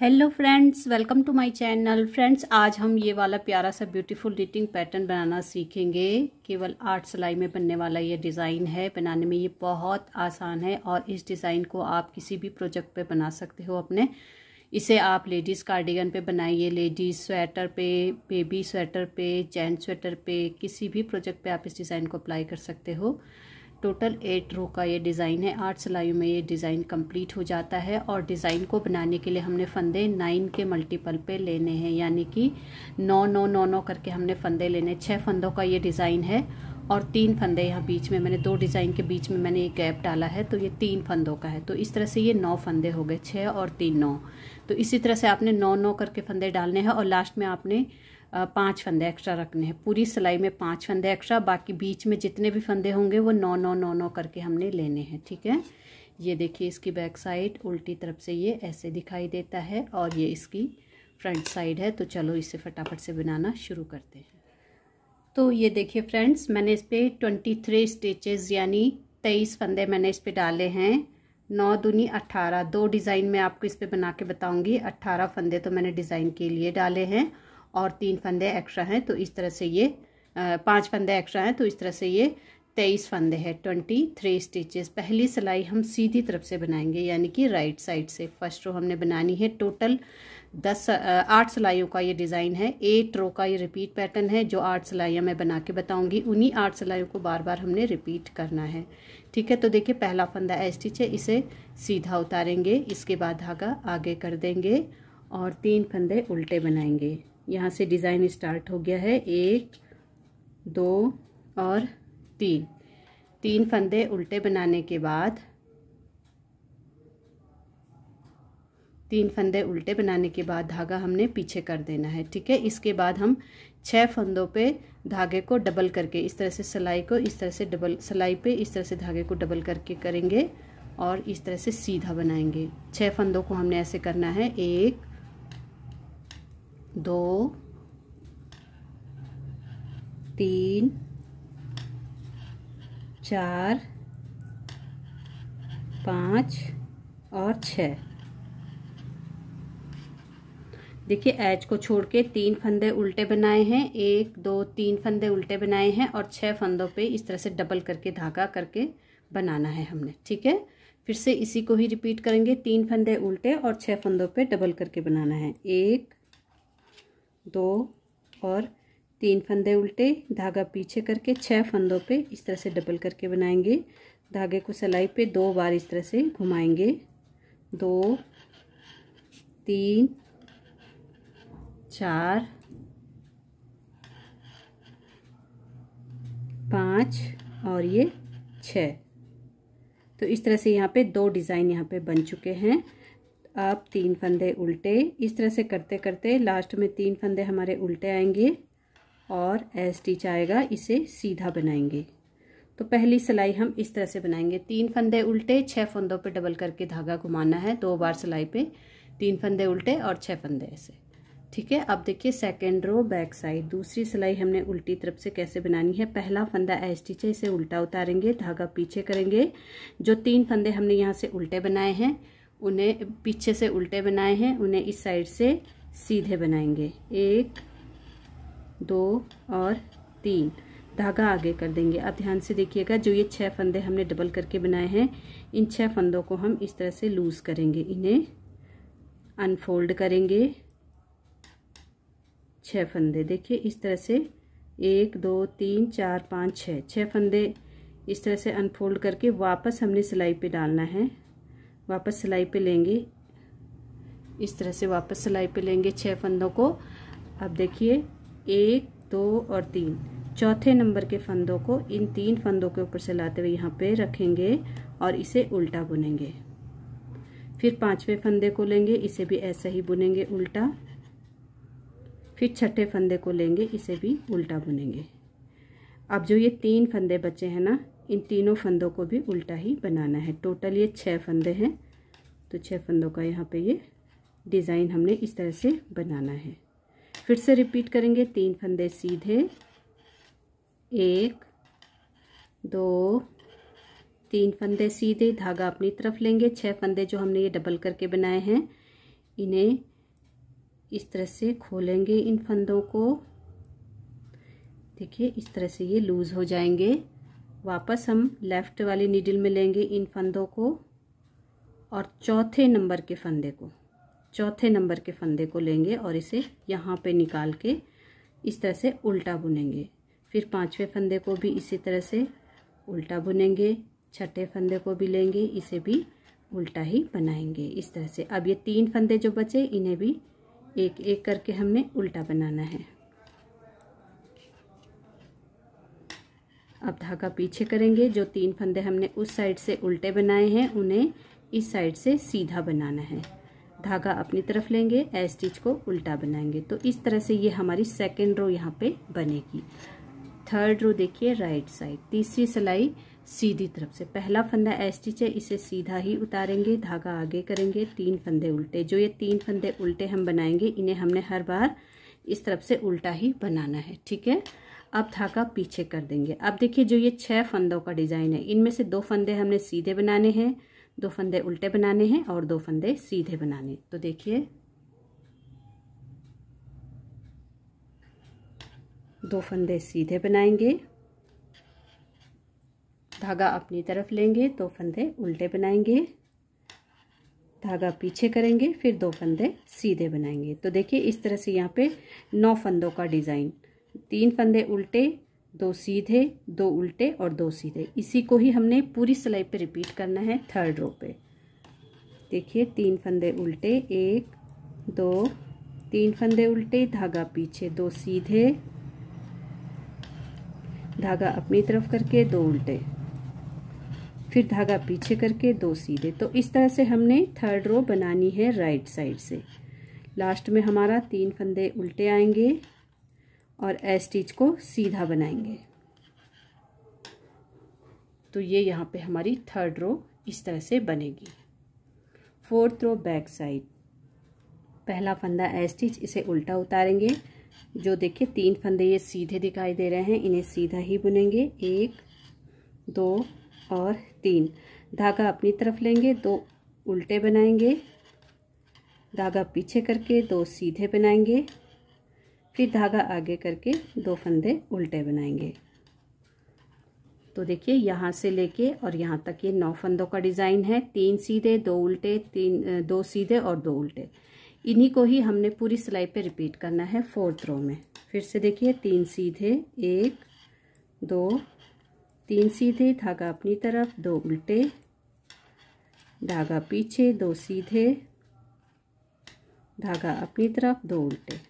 hello friends welcome to my channel friends आज हम ये वाला प्यारा सा ब्यूटीफुल रिटिंग पैटर्न बनाना सीखेंगे केवल आठ सिलाई में बनने वाला ये डिज़ाइन है बनाने में ये बहुत आसान है और इस डिज़ाइन को आप किसी भी प्रोजेक्ट पे बना सकते हो अपने इसे आप लेडीज़ कार्डिगन पे बनाइए लेडीज़ स्वेटर पे बेबी स्वेटर पे जेंट स्वेटर पे किसी भी प्रोजेक्ट पे आप इस डिज़ाइन को अप्लाई कर सकते हो टोटल एट रो का ये डिज़ाइन है आठ सिलाइयों में ये डिज़ाइन कंप्लीट हो जाता है और डिज़ाइन को बनाने के लिए हमने फंदे नाइन के मल्टीपल पे लेने हैं यानी कि नौ नौ नौ नौ करके हमने फंदे लेने छः फंदों का ये डिज़ाइन है और तीन फंदे यहाँ बीच में मैंने दो डिज़ाइन के बीच में मैंने एक गैप डाला है तो ये तीन फंदों का है तो इस तरह से ये नौ फंदे हो गए छः और तीन नौ तो इसी तरह से आपने नौ नौ करके फंदे डालने हैं और लास्ट में आपने पाँच फंदे एक्स्ट्रा रखने हैं पूरी सिलाई में पाँच फंदे एक्स्ट्रा बाकी बीच में जितने भी फंदे होंगे वो नौ नौ नौ नौ करके हमने लेने हैं ठीक है ये देखिए इसकी बैक साइड उल्टी तरफ से ये ऐसे दिखाई देता है और ये इसकी फ्रंट साइड है तो चलो इसे फटाफट से बनाना शुरू करते हैं तो ये देखिए फ्रेंड्स मैंने इस पर ट्वेंटी थ्री स्टिचेज़ यानी तेईस फंदे मैंने इस पर डाले हैं नौ दूनी अट्ठारह दो डिज़ाइन में आपको इस पर बना के बताऊँगी अट्ठारह फंदे तो मैंने डिज़ाइन के लिए डाले हैं और तीन फंदे एक्स्ट्रा हैं तो इस तरह से ये पांच फंदे एक्स्ट्रा हैं तो इस तरह से ये तेईस फंदे हैं ट्वेंटी थ्री स्टिचेस पहली सिलाई हम सीधी तरफ से बनाएंगे यानी कि राइट साइड से फर्स्ट रो हमने बनानी है टोटल दस आठ सिलाइयों का ये डिज़ाइन है एट रो का ये रिपीट पैटर्न है जो आठ सिलाइयाँ मैं बना के बताऊँगी उन्हीं आठ सिलाइयों को बार बार हमने रिपीट करना है ठीक है तो देखिए पहला फंदा ए स्टिच है इसे सीधा उतारेंगे इसके बाद धागा आगे कर देंगे और तीन फंदे उल्टे बनाएंगे यहाँ से डिज़ाइन स्टार्ट हो गया है एक दो और तीन तीन फंदे उल्टे बनाने के बाद तीन फंदे उल्टे बनाने के बाद धागा हमने पीछे कर देना है ठीक है इसके बाद हम छः फंदों पे धागे को डबल करके इस तरह से सिलाई को इस तरह से डबल सिलाई पे इस तरह से धागे को डबल करके करेंगे और इस तरह से सीधा बनाएंगे छह फंदों को हमने ऐसे करना है एक दो तीन चार पाँच और छ देखिए एच को छोड़ के तीन फंदे उल्टे बनाए हैं एक दो तीन फंदे उल्टे बनाए हैं और छह फंदों पे इस तरह से डबल करके धागा करके बनाना है हमने ठीक है फिर से इसी को ही रिपीट करेंगे तीन फंदे उल्टे और छह फंदों पे डबल करके बनाना है एक दो और तीन फंदे उल्टे धागा पीछे करके छह फंदों पे इस तरह से डबल करके बनाएंगे धागे को सिलाई पे दो बार इस तरह से घुमाएंगे दो तीन चार पाँच और ये छः तो इस तरह से यहाँ पे दो डिज़ाइन यहाँ पे बन चुके हैं आप तीन फंदे उल्टे इस तरह से करते करते लास्ट में तीन फंदे हमारे उल्टे आएंगे और स्टिच आएगा इसे सीधा बनाएंगे तो पहली सिलाई हम इस तरह से बनाएंगे तीन फंदे उल्टे छः फंदों पे डबल करके धागा घुमाना है दो बार सिलाई पे तीन फंदे उल्टे और छः फंदे ऐसे ठीक है अब देखिए सेकेंड रो बैक साइड दूसरी सिलाई हमने उल्टी तरफ से कैसे बनानी है पहला फंदा स्टिच है इसे उल्टा उतारेंगे धागा पीछे करेंगे जो तीन फंदे हमने यहाँ से उल्टे बनाए हैं उन्हें पीछे से उल्टे बनाए हैं उन्हें इस साइड से सीधे बनाएंगे एक दो और तीन धागा आगे कर देंगे आप ध्यान से देखिएगा जो ये छह फंदे हमने डबल करके बनाए हैं इन छह फंदों को हम इस तरह से लूज़ करेंगे इन्हें अनफोल्ड करेंगे छह फंदे देखिए इस तरह से एक दो तीन चार पाँच छः छः फंदे इस तरह से अनफोल्ड करके वापस हमने सिलाई पे डालना है वापस सिलाई पे लेंगे इस तरह से वापस सिलाई पे लेंगे छह फंदों को अब देखिए एक दो और तीन चौथे नंबर के फंदों को इन तीन फंदों के ऊपर से लाते हुए यहाँ पे रखेंगे और इसे उल्टा बुनेंगे फिर पांचवें फंदे को लेंगे इसे भी ऐसा ही बुनेंगे उल्टा फिर छठे फंदे को लेंगे इसे भी उल्टा बुनेंगे अब जो ये तीन फंदे बचे हैं ना इन तीनों फंदों को भी उल्टा ही बनाना है टोटल ये छः फंदे हैं तो छः फंदों का यहाँ पे ये डिज़ाइन हमने इस तरह से बनाना है फिर से रिपीट करेंगे तीन फंदे सीधे एक दो तीन फंदे सीधे धागा अपनी तरफ लेंगे छह फंदे जो हमने ये डबल करके बनाए हैं इन्हें इस तरह से खोलेंगे इन फंदों को देखिए इस तरह से ये लूज़ हो जाएंगे वापस हम लेफ़्ट वाली नीडल में लेंगे इन फंदों को और चौथे नंबर के फंदे को चौथे नंबर के फंदे को लेंगे और इसे यहाँ पे निकाल के इस तरह से उल्टा बुनेंगे फिर पांचवे फंदे को भी इसी तरह से उल्टा बुनेंगे छठे फंदे को भी लेंगे इसे भी उल्टा ही बनाएंगे इस तरह से अब ये तीन फंदे जो बचे इन्हें भी एक एक करके हमने उल्टा बनाना है अब धागा पीछे करेंगे जो तीन फंदे हमने उस साइड से उल्टे बनाए हैं उन्हें इस साइड से सीधा बनाना है धागा अपनी तरफ लेंगे ए स्टिच को उल्टा बनाएंगे तो इस तरह से ये हमारी सेकेंड रो यहाँ पे बनेगी थर्ड रो देखिए राइट साइड तीसरी सिलाई सीधी तरफ से पहला फंदा एस स्टिच है इसे सीधा ही उतारेंगे धागा आगे करेंगे तीन फंदे उल्टे जो ये तीन फंदे उल्टे हम बनाएंगे इन्हें हमने हर बार इस तरफ से उल्टा ही बनाना है ठीक है अब धागा पीछे कर देंगे अब देखिए जो ये छह फंदों का डिज़ाइन है इनमें से दो फंदे हमने सीधे बनाने हैं दो फंदे उल्टे बनाने हैं और दो फंदे सीधे बनाने तो देखिए दो फंदे सीधे बनाएंगे धागा अपनी तरफ लेंगे दो फंदे उल्टे बनाएंगे धागा पीछे करेंगे फिर दो फंदे सीधे बनाएंगे तो देखिए इस तरह से यहाँ पे नौ फंदों का डिज़ाइन तीन फंदे उल्टे दो सीधे दो उल्टे और दो सीधे इसी को ही हमने पूरी सिलाई पे रिपीट करना है थर्ड रो पे देखिए तीन फंदे उल्टे एक दो तीन फंदे उल्टे धागा पीछे दो सीधे धागा अपनी तरफ करके दो उल्टे फिर धागा पीछे करके दो सीधे तो इस तरह से हमने थर्ड रो बनानी है राइट साइड से लास्ट में हमारा तीन फंदे उल्टे आएंगे और ए स्टिच को सीधा बनाएंगे तो ये यहाँ पे हमारी थर्ड रो इस तरह से बनेगी फोर्थ रो बैक साइड पहला फंदा ए स्टिच इसे उल्टा उतारेंगे जो देखिए तीन फंदे ये सीधे दिखाई दे रहे हैं इन्हें सीधा ही बुनेंगे एक दो और तीन धागा अपनी तरफ लेंगे दो उल्टे बनाएंगे धागा पीछे करके दो सीधे बनाएंगे फिर धागा आगे करके दो फंदे उल्टे बनाएंगे तो देखिए यहाँ से लेके और यहाँ तक ये नौ फंदों का डिज़ाइन है तीन सीधे दो उल्टे तीन दो सीधे और दो उल्टे इन्हीं को ही हमने पूरी सिलाई पे रिपीट करना है फोर्थ रो में फिर से देखिए तीन सीधे एक दो तीन सीधे धागा अपनी तरफ दो उल्टे धागा पीछे दो सीधे धागा अपनी तरफ दो उल्टे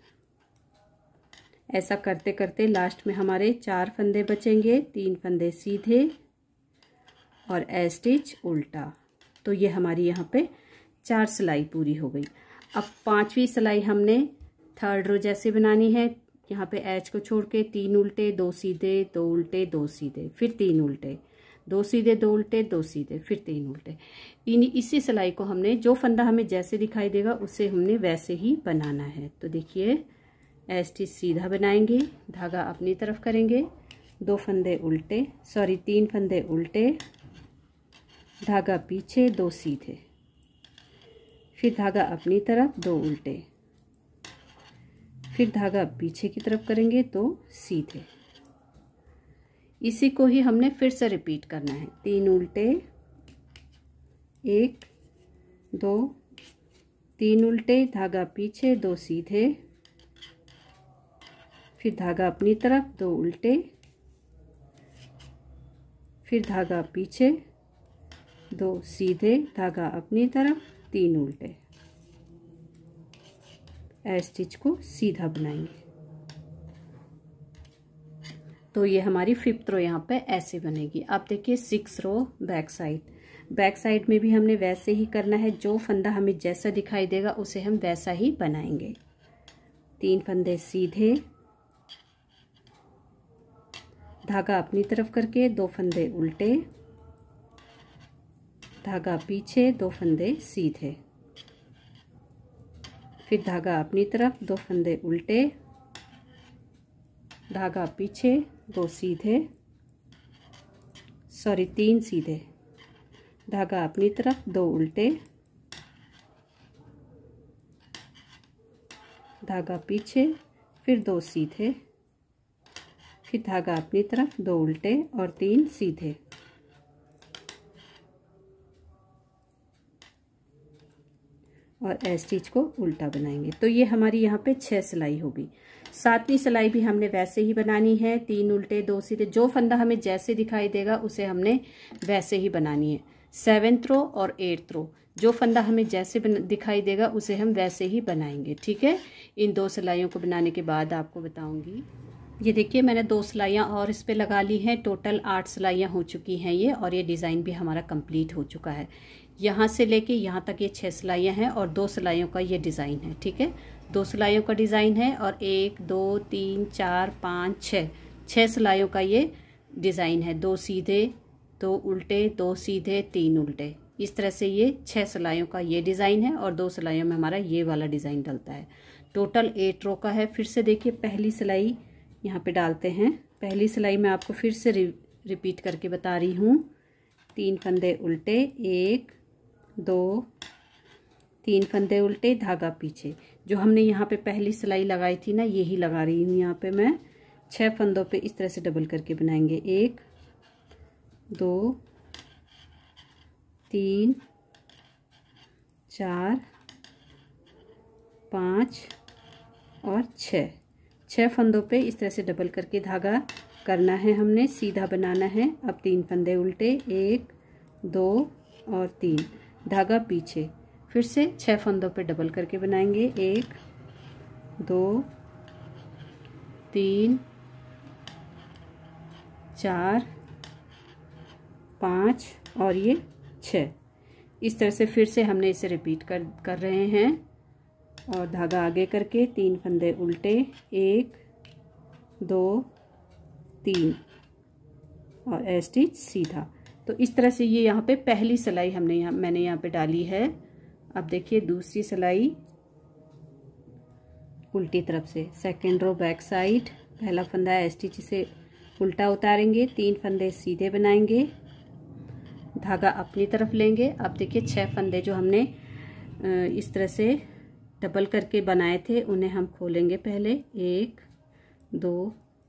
ऐसा करते करते लास्ट में हमारे चार फंदे बचेंगे तीन फंदे सीधे और ए स्टिच उल्टा तो ये हमारी यहाँ पे चार सिलाई पूरी हो गई अब पांचवी सिलाई हमने थर्ड रो जैसे बनानी है यहाँ पे एच को छोड़ के तीन उल्टे दो सीधे दो उल्टे दो सीधे फिर तीन उल्टे दो सीधे दो उल्टे दो सीधे फिर तीन उल्टे इन इसी सिलाई को हमने जो फंदा हमें जैसे दिखाई देगा उसे हमने वैसे ही बनाना है तो देखिए स्टिच सीधा बनाएंगे धागा अपनी तरफ करेंगे दो फंदे उल्टे सॉरी तीन फंदे उल्टे धागा पीछे दो सीधे फिर धागा अपनी तरफ दो उल्टे फिर धागा पीछे की तरफ करेंगे तो सीधे इसी को ही हमने फिर से रिपीट करना है तीन उल्टे एक दो तीन उल्टे धागा पीछे दो सीधे फिर धागा अपनी तरफ दो उल्टे फिर धागा पीछे दो सीधे धागा अपनी तरफ तीन उल्टे स्टिच को सीधा बनाएंगे तो ये हमारी फिफ्थ रो यहाँ पे ऐसे बनेगी आप देखिए six row back side back side में भी हमने वैसे ही करना है जो फंदा हमें जैसा दिखाई देगा उसे हम वैसा ही बनाएंगे तीन फंदे सीधे धागा अपनी तरफ करके दो फंदे उल्टे धागा पीछे दो फंदे सीधे फिर धागा अपनी तरफ दो फंदे उल्टे धागा पीछे दो सीधे सॉरी तीन सीधे धागा अपनी तरफ दो उल्टे धागा पीछे फिर दो सीधे फिर धागा अपनी तरफ दो उल्टे और तीन सीधे और ए स्टिच को उल्टा बनाएंगे तो ये हमारी यहाँ पे छह सिलाई होगी सातवीं सिलाई भी हमने वैसे ही बनानी है तीन उल्टे दो सीधे जो फंदा हमें जैसे दिखाई देगा उसे हमने वैसे ही बनानी है सेवेंथ रो और एट्थ रो जो फंदा हमें जैसे दिखाई देगा उसे हम वैसे ही बनाएंगे ठीक है इन दो सिलाइयों को बनाने के बाद आपको बताऊंगी ये देखिए मैंने दो सिलाइयाँ और इस पर लगा ली हैं टोटल आठ सिलाइयाँ हो चुकी हैं ये और ये डिज़ाइन भी हमारा कंप्लीट हो चुका है यहाँ से लेके यहाँ तक ये छः सिलाइयाँ हैं और दो सिलाइयों का ये डिज़ाइन है ठीक है दो सिलाइयों का डिज़ाइन है और एक दो तीन चार पाँच छः छः सिलाइयों का ये डिज़ाइन है दो सीधे दो उल्टे दो सीधे तीन उल्टे इस तरह से ये छः सिलाइयों का ये डिज़ाइन है और दो सिलाइयों में हमारा ये वाला डिज़ाइन डलता है टोटल एट रो का है फिर से देखिए पहली सिलाई यहाँ पे डालते हैं पहली सिलाई मैं आपको फिर से रिपीट करके बता रही हूँ तीन फंदे उल्टे एक दो तीन फंदे उल्टे धागा पीछे जो हमने यहाँ पे पहली सिलाई लगाई थी ना यही लगा रही हूँ यहाँ पे मैं छः फंदों पे इस तरह से डबल करके बनाएंगे एक दो तीन चार पाँच और छः छः फंदों पे इस तरह से डबल करके धागा करना है हमने सीधा बनाना है अब तीन फंदे उल्टे एक दो और तीन धागा पीछे फिर से छः फंदों पे डबल करके बनाएंगे एक दो तीन चार पाँच और ये छः इस तरह से फिर से हमने इसे रिपीट कर कर रहे हैं और धागा आगे करके तीन फंदे उल्टे एक दो तीन और ए स्टिच सीधा तो इस तरह से ये यहाँ पे पहली सिलाई हमने यहाँ मैंने यहाँ पे डाली है अब देखिए दूसरी सिलाई उल्टी तरफ से सेकेंड रो बैक साइड पहला फंदा ए स्टिच से उल्टा उतारेंगे तीन फंदे सीधे बनाएंगे धागा अपनी तरफ लेंगे अब देखिए छह फंदे जो हमने इस तरह से डबल करके बनाए थे उन्हें हम खोलेंगे पहले एक दो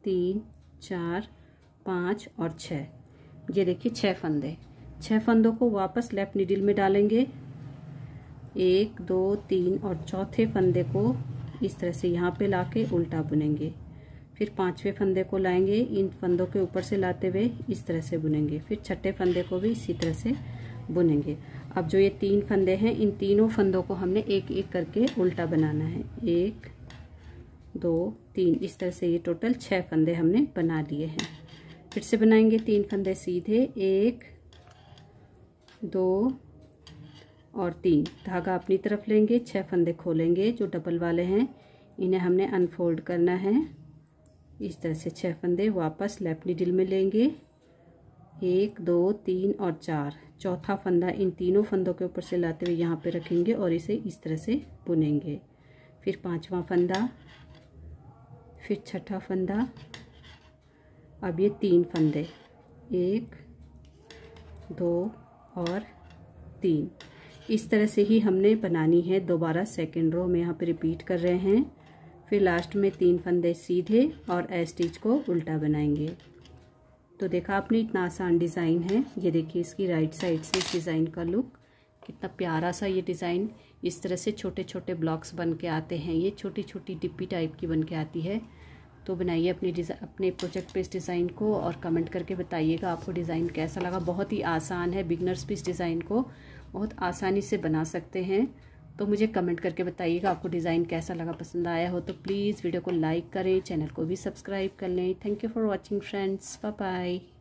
तीन चार पाँच और छः ये देखिए छः फंदे छः फंदों को वापस लेफ्ट निडिल में डालेंगे एक दो तीन और चौथे फंदे को इस तरह से यहाँ पे लाके उल्टा बुनेंगे फिर पांचवे फंदे को लाएंगे इन फंदों के ऊपर से लाते हुए इस तरह से बुनेंगे फिर छठे फंदे को भी इसी तरह से बुनेंगे अब जो ये तीन फंदे हैं इन तीनों फंदों को हमने एक एक करके उल्टा बनाना है एक दो तीन इस तरह से ये टोटल छः फंदे हमने बना लिए हैं फिर से बनाएंगे तीन फंदे सीधे एक दो और तीन धागा अपनी तरफ लेंगे छः फंदे खोलेंगे जो डबल वाले हैं इन्हें हमने अनफोल्ड करना है इस तरह से छः फंदे वापस लेफ्ट निडिल में लेंगे एक दो तीन और चार चौथा फंदा इन तीनों फंदों के ऊपर से लाते हुए यहाँ पे रखेंगे और इसे इस तरह से बुनेंगे फिर पांचवा फंदा फिर छठा फंदा अब ये तीन फंदे एक दो और तीन इस तरह से ही हमने बनानी है दोबारा सेकेंड रो में यहाँ पे रिपीट कर रहे हैं फिर लास्ट में तीन फंदे सीधे और एस्टिच को उल्टा बनाएंगे तो देखा आपने इतना आसान डिज़ाइन है ये देखिए इसकी राइट साइड से इस डिज़ाइन का लुक कितना प्यारा सा ये डिज़ाइन इस तरह से छोटे छोटे ब्लॉक्स बन के आते हैं ये छोटी छोटी डिप्पी टाइप की बन के आती है तो बनाइए अपने अपने प्रोजेक्ट पे इस डिज़ाइन को और कमेंट करके बताइएगा आपको डिज़ाइन कैसा लगा बहुत ही आसान है बिगनर्स भी इस डिज़ाइन को बहुत आसानी से बना सकते हैं तो मुझे कमेंट करके बताइएगा आपको डिज़ाइन कैसा लगा पसंद आया हो तो प्लीज़ वीडियो को लाइक करें चैनल को भी सब्सक्राइब कर लें thank you for watching friends bye bye